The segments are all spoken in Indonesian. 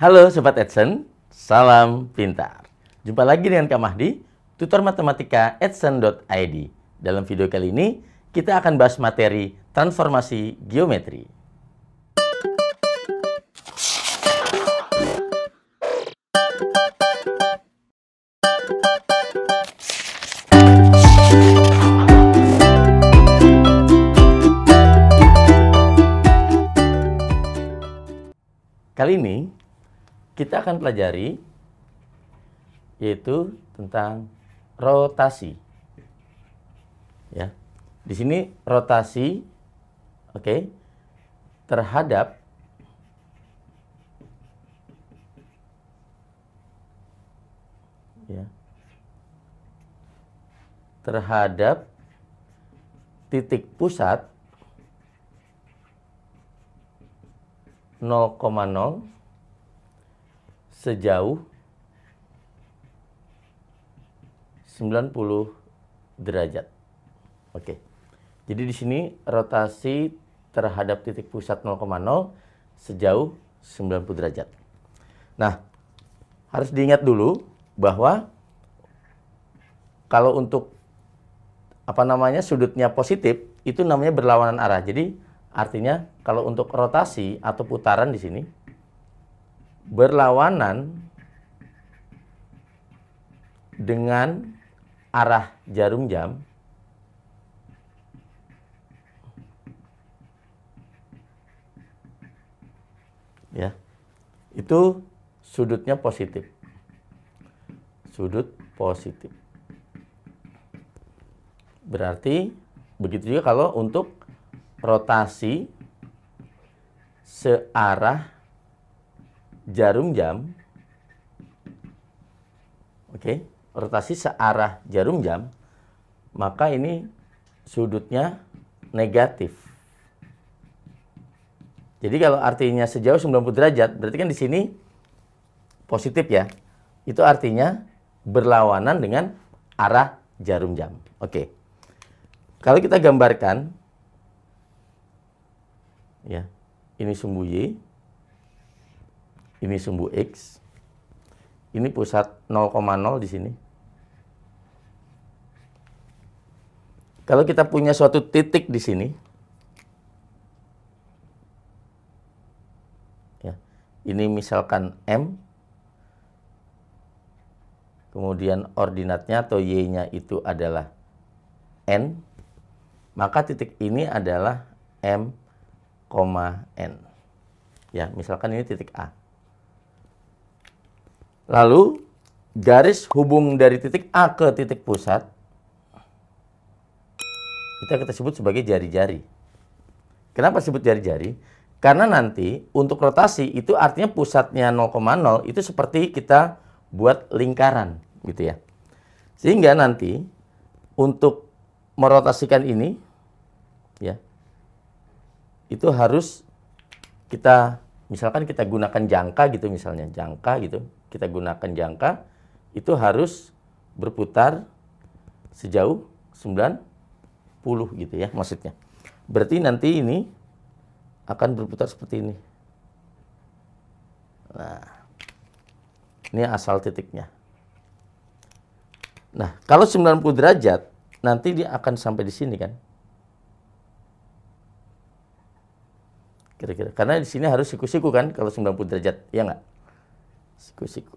Halo Sobat Edson, salam pintar. Jumpa lagi dengan Kak Mahdi, tutor matematika edson.id. Dalam video kali ini, kita akan bahas materi transformasi geometri. Kali ini kita akan pelajari yaitu tentang rotasi. Ya. Di sini rotasi oke okay, terhadap ya terhadap titik pusat 0,0 sejauh 90 derajat. Oke. Jadi di sini rotasi terhadap titik pusat 0,0 sejauh 90 derajat. Nah, harus diingat dulu bahwa kalau untuk apa namanya sudutnya positif itu namanya berlawanan arah. Jadi artinya kalau untuk rotasi atau putaran di sini berlawanan dengan arah jarum jam ya itu sudutnya positif sudut positif berarti begitu juga kalau untuk rotasi searah jarum jam, oke, okay, rotasi searah jarum jam, maka ini sudutnya negatif. Jadi kalau artinya sejauh 90 derajat, berarti kan di sini positif ya. Itu artinya berlawanan dengan arah jarum jam. Oke. Okay. Kalau kita gambarkan ya, ini sumbu y. Ini sumbu X. Ini pusat 0,0 di sini. Kalau kita punya suatu titik di sini, ya, ini misalkan M, kemudian ordinatnya atau Y-nya itu adalah N, maka titik ini adalah M, N. Ya, misalkan ini titik A. Lalu garis hubung dari titik A ke titik pusat kita kita sebut sebagai jari-jari. Kenapa sebut jari-jari? Karena nanti untuk rotasi itu artinya pusatnya 0,0 itu seperti kita buat lingkaran gitu ya. Sehingga nanti untuk merotasikan ini ya itu harus kita misalkan kita gunakan jangka gitu misalnya jangka gitu kita gunakan jangka itu harus berputar sejauh 90 gitu ya maksudnya berarti nanti ini akan berputar seperti ini nah ini asal titiknya nah kalau 90 derajat nanti dia akan sampai di sini kan Kira-kira. Karena di sini harus siku-siku kan kalau 90 derajat, ya nggak? Siku-siku.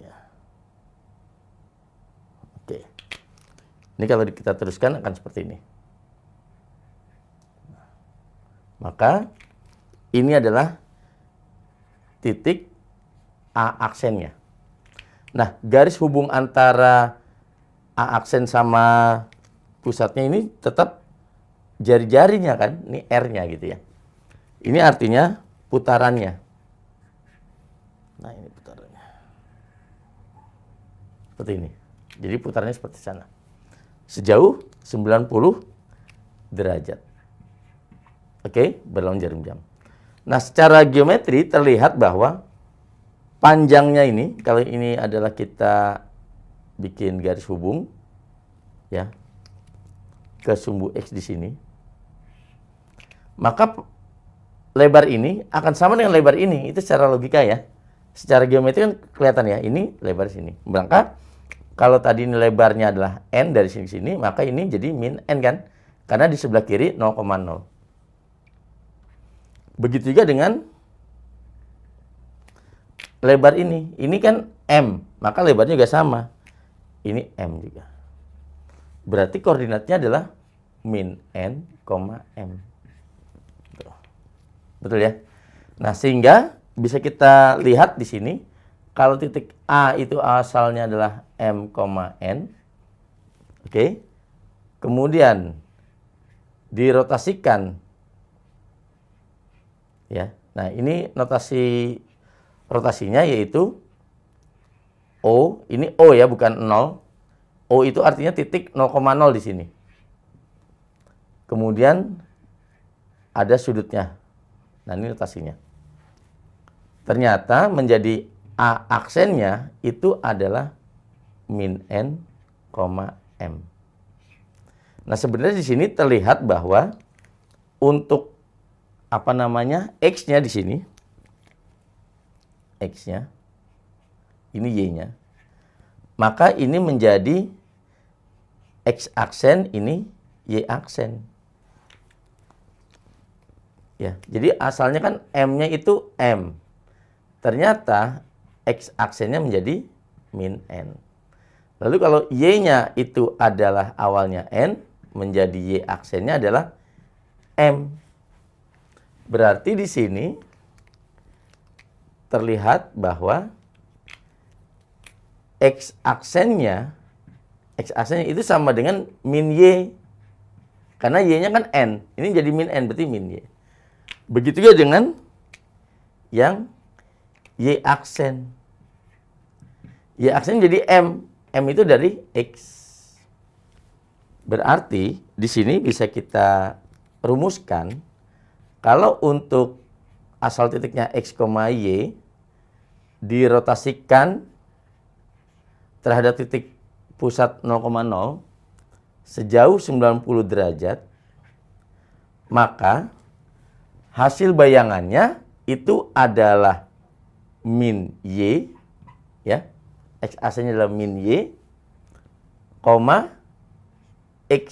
Ya. Oke. Ini kalau kita teruskan akan seperti ini. Maka ini adalah titik A aksennya. Nah, garis hubung antara A aksen sama pusatnya ini tetap jari-jarinya kan, ini R-nya gitu ya. Ini artinya putarannya. Nah, ini putarannya. Seperti ini. Jadi putarannya seperti sana. Sejauh 90 derajat. Oke, berlawan jarum jam. Nah, secara geometri terlihat bahwa panjangnya ini, kalau ini adalah kita bikin garis hubung, ya, ke sumbu X di sini, maka lebar ini akan sama dengan lebar ini. Itu secara logika ya. Secara geometri kan kelihatan ya. Ini lebar sini. Berangkat kalau tadi ini lebarnya adalah n dari sini sini, maka ini jadi min n kan? Karena di sebelah kiri 0,0. Begitu juga dengan lebar ini. Ini kan m, maka lebarnya juga sama. Ini m juga. Berarti koordinatnya adalah min n, m. Betul ya? Nah, sehingga bisa kita lihat di sini kalau titik A itu asalnya adalah M, N. Oke. Okay? Kemudian dirotasikan ya. Nah, ini notasi rotasinya yaitu O, ini O ya bukan 0. O itu artinya titik 0,0 di sini. Kemudian ada sudutnya. Nah, ini notasinya. Ternyata menjadi A aksennya itu adalah min N, M. Nah, sebenarnya di sini terlihat bahwa untuk apa namanya? X-nya di sini X-nya ini Y-nya. Maka ini menjadi X aksen ini Y aksen. Ya, jadi asalnya kan M-nya itu M. Ternyata X aksennya menjadi min N. Lalu kalau Y-nya itu adalah awalnya N, menjadi Y aksennya adalah M. Berarti di sini terlihat bahwa X aksennya X aksennya itu sama dengan min Y. Karena Y-nya kan N. Ini jadi min N, berarti min Y. Begitu juga dengan yang Y aksen. Y aksen jadi M. M itu dari X. Berarti di sini bisa kita rumuskan kalau untuk asal titiknya X, Y dirotasikan terhadap titik pusat 0,0 sejauh 90 derajat, maka hasil bayangannya itu adalah min y ya x aslinya adalah min y koma x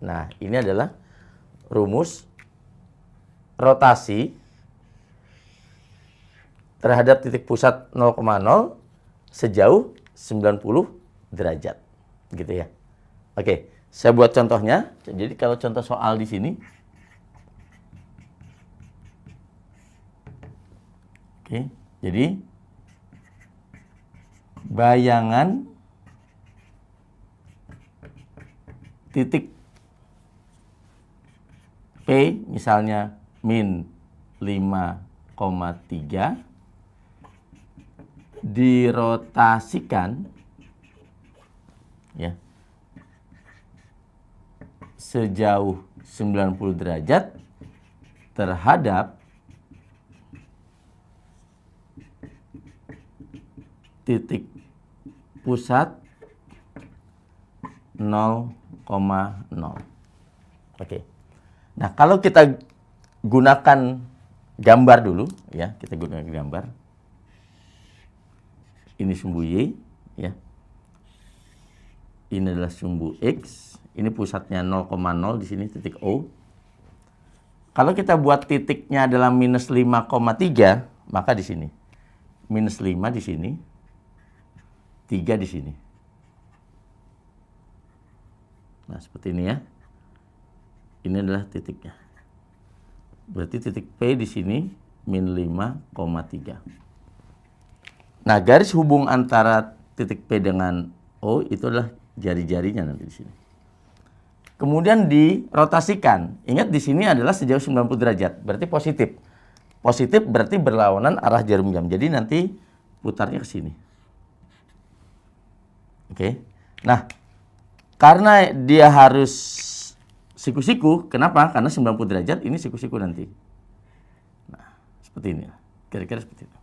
nah ini adalah rumus rotasi terhadap titik pusat 0,0 sejauh 90 derajat gitu ya oke saya buat contohnya jadi kalau contoh soal di sini Oke. Jadi bayangan titik P misalnya min 5,3 dirotasikan ya sejauh 90 derajat terhadap 0,5 titik pusat 0,0. Oke. Nah, kalau kita gunakan gambar dulu ya, kita gunakan gambar. Ini sumbu Y ya. Ini adalah sumbu X, ini pusatnya 0,0 di sini titik O. Kalau kita buat titiknya adalah minus 5,3, maka di sini. Minus 5 di sini, tiga di sini. Nah, seperti ini ya. Ini adalah titiknya. Berarti titik P di sini min 5,3. Nah, garis hubung antara titik P dengan O itu adalah jari-jarinya nanti di sini. Kemudian dirotasikan. Ingat di sini adalah sejauh 90 derajat, berarti positif. Positif berarti berlawanan arah jarum jam. Jadi nanti putarnya ke sini. Oke. Okay. Nah, karena dia harus siku-siku, kenapa? Karena 90 derajat ini siku-siku nanti. Nah, seperti ini. Kira-kira seperti itu.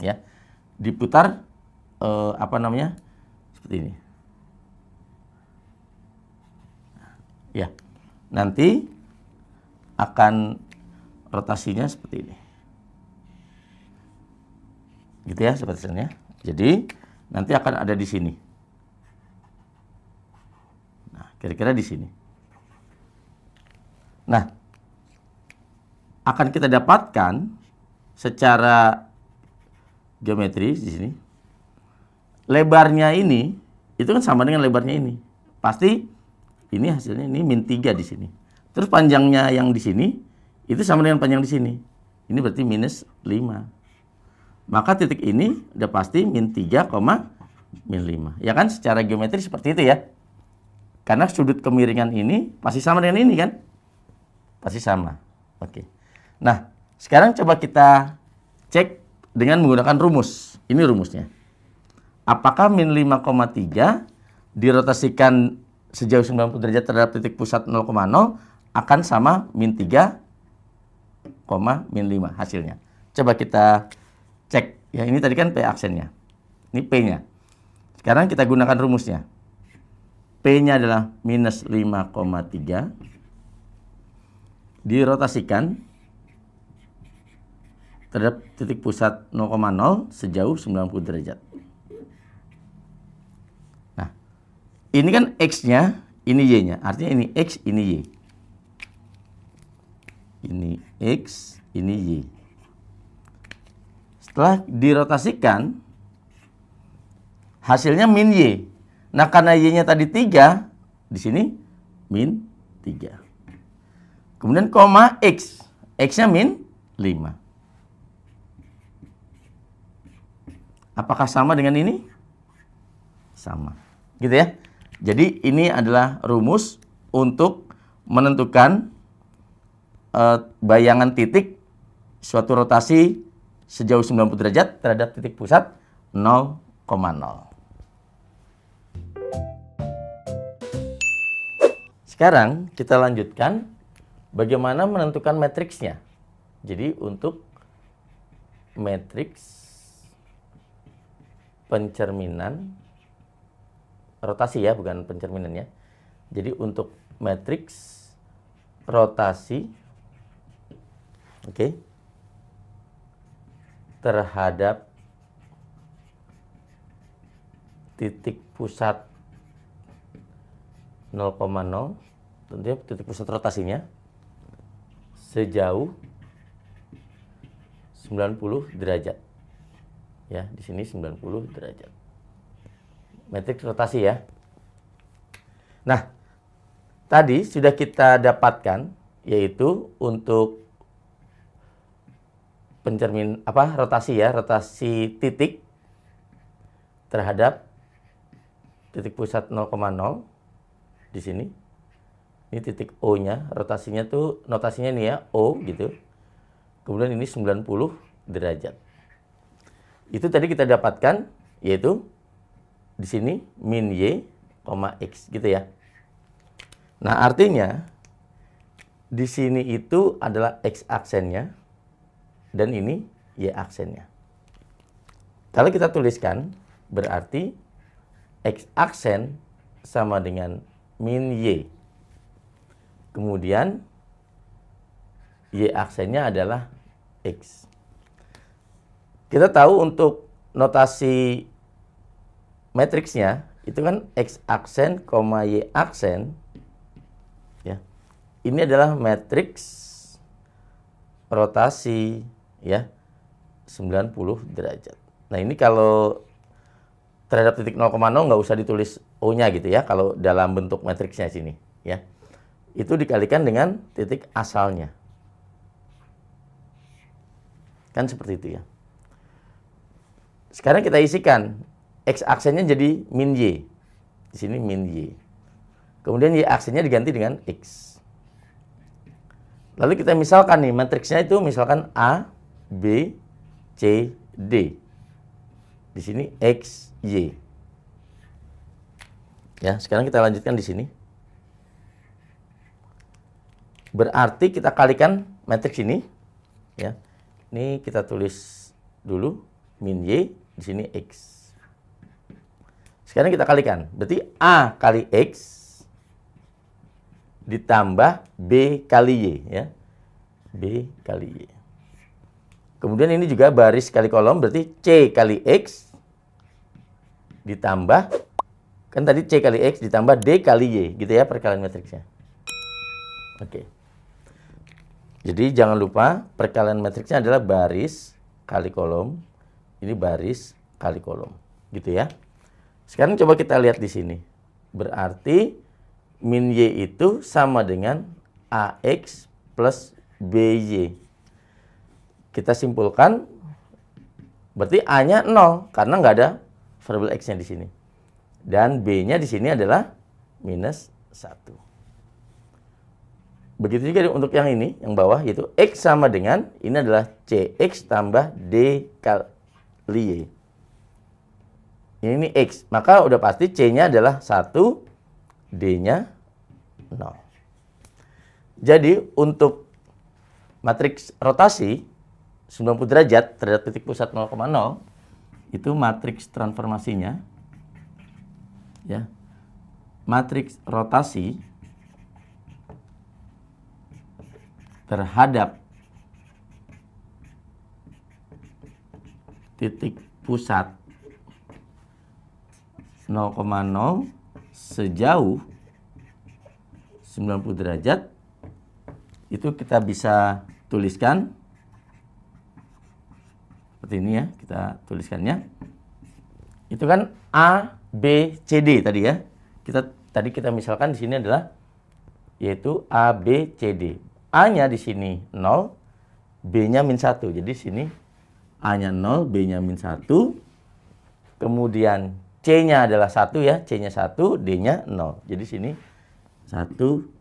Ya. Diputar eh, apa namanya? Seperti ini. Ya. Nanti akan rotasinya seperti ini. Gitu ya, seperti ini. Ya. Jadi nanti akan ada di sini. Nah, kira-kira di sini. Nah, akan kita dapatkan secara geometris di sini. Lebarnya ini itu kan sama dengan lebarnya ini. Pasti ini hasilnya ini min 3 di sini. Terus panjangnya yang di sini itu sama dengan panjang di sini. Ini berarti minus 5 maka titik ini udah pasti min 3, min 5. Ya kan secara geometri seperti itu ya. Karena sudut kemiringan ini pasti sama dengan ini kan? Pasti sama. Oke. Nah, sekarang coba kita cek dengan menggunakan rumus. Ini rumusnya. Apakah min 5,3 dirotasikan sejauh 90 derajat terhadap titik pusat 0,0 akan sama min 3, min 5 hasilnya. Coba kita cek ya ini tadi kan P aksennya ini P nya sekarang kita gunakan rumusnya P nya adalah minus 5,3 dirotasikan terhadap titik pusat 0,0 sejauh 90 derajat nah ini kan X nya ini Y nya artinya ini X ini Y ini X ini Y setelah dirotasikan, hasilnya min Y. Nah, karena Y-nya tadi tiga di sini min tiga. Kemudian koma X. X-nya min lima. Apakah sama dengan ini? Sama. Gitu ya. Jadi ini adalah rumus untuk menentukan uh, bayangan titik suatu rotasi sejauh 90 derajat terhadap titik pusat 0,0. Sekarang kita lanjutkan bagaimana menentukan matriksnya. Jadi untuk matriks pencerminan rotasi ya, bukan pencerminan ya. Jadi untuk matriks rotasi oke. Okay, terhadap titik pusat 0,0 tentunya titik pusat rotasinya sejauh 90 derajat. Ya, di sini 90 derajat. Metrik rotasi ya. Nah, tadi sudah kita dapatkan yaitu untuk pencermin apa rotasi ya rotasi titik terhadap titik pusat 0,0 di sini ini titik O nya rotasinya tuh notasinya ini ya O gitu kemudian ini 90 derajat itu tadi kita dapatkan yaitu di sini min Y X gitu ya nah artinya di sini itu adalah X aksennya dan ini Y aksennya. Kalau kita tuliskan, berarti X aksen sama dengan min Y. Kemudian, Y aksennya adalah X. Kita tahu untuk notasi matriksnya, itu kan X aksen, Y aksen. Ya. Ini adalah matriks rotasi ya 90 derajat. Nah ini kalau terhadap titik 0,0 nggak usah ditulis O-nya gitu ya kalau dalam bentuk matriksnya sini ya. Itu dikalikan dengan titik asalnya. Kan seperti itu ya. Sekarang kita isikan x aksennya jadi min y. Di sini min y. Kemudian y aksennya diganti dengan x. Lalu kita misalkan nih matriksnya itu misalkan A B, C, D. Di sini X, Y. Ya, sekarang kita lanjutkan di sini. Berarti kita kalikan matriks ini. Ya. Ini kita tulis dulu min Y, di sini X. Sekarang kita kalikan. Berarti A kali X ditambah B kali Y. Ya. B kali Y. Kemudian ini juga baris kali kolom berarti C kali X ditambah kan tadi C kali X ditambah D kali Y gitu ya perkalian matriksnya. Oke. Jadi jangan lupa perkalian matriksnya adalah baris kali kolom. Ini baris kali kolom gitu ya. Sekarang coba kita lihat di sini. Berarti min Y itu sama dengan AX plus BY kita simpulkan berarti A-nya 0 karena nggak ada variable X-nya di sini. Dan B-nya di sini adalah minus 1. Begitu juga untuk yang ini, yang bawah yaitu X sama dengan, ini adalah CX tambah D kali Y. Ini X, maka udah pasti C-nya adalah 1, D-nya 0. Jadi untuk matriks rotasi, 90 derajat terhadap titik pusat 0,0 itu matriks transformasinya ya matriks rotasi terhadap titik pusat 0,0 sejauh 90 derajat itu kita bisa tuliskan seperti ini ya kita tuliskannya itu kan A B C D tadi ya kita tadi kita misalkan di sini adalah yaitu A B C D A nya di sini 0 B nya min 1 jadi sini A nya 0 B nya min 1 kemudian C nya adalah 1 ya C nya 1 D nya 0 jadi sini 1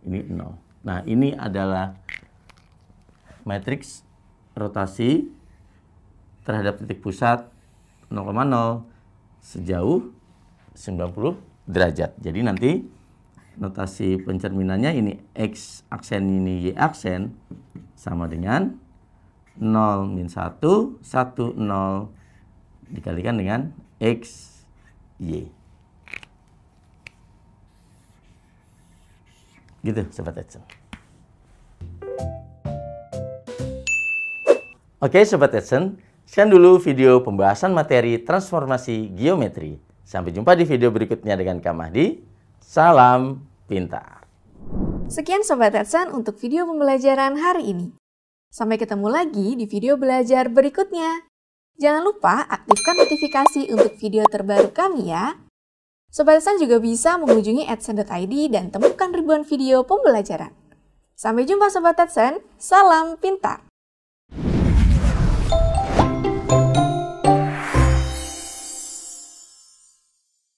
ini 0 nah ini adalah matriks rotasi terhadap titik pusat 0,0 sejauh 90 derajat. Jadi nanti notasi pencerminannya ini X aksen ini Y aksen sama dengan 0 min 1, 1, 0 dikalikan dengan X, Y. Gitu Sobat Edson. Oke Sobat Edson, Sekian dulu video pembahasan materi transformasi geometri. Sampai jumpa di video berikutnya dengan Kak Mahdi. Salam pintar. Sekian Sobat Edson untuk video pembelajaran hari ini. Sampai ketemu lagi di video belajar berikutnya. Jangan lupa aktifkan notifikasi untuk video terbaru kami ya. Sobat Edson juga bisa mengunjungi edson.id dan temukan ribuan video pembelajaran. Sampai jumpa Sobat Edson, salam pintar!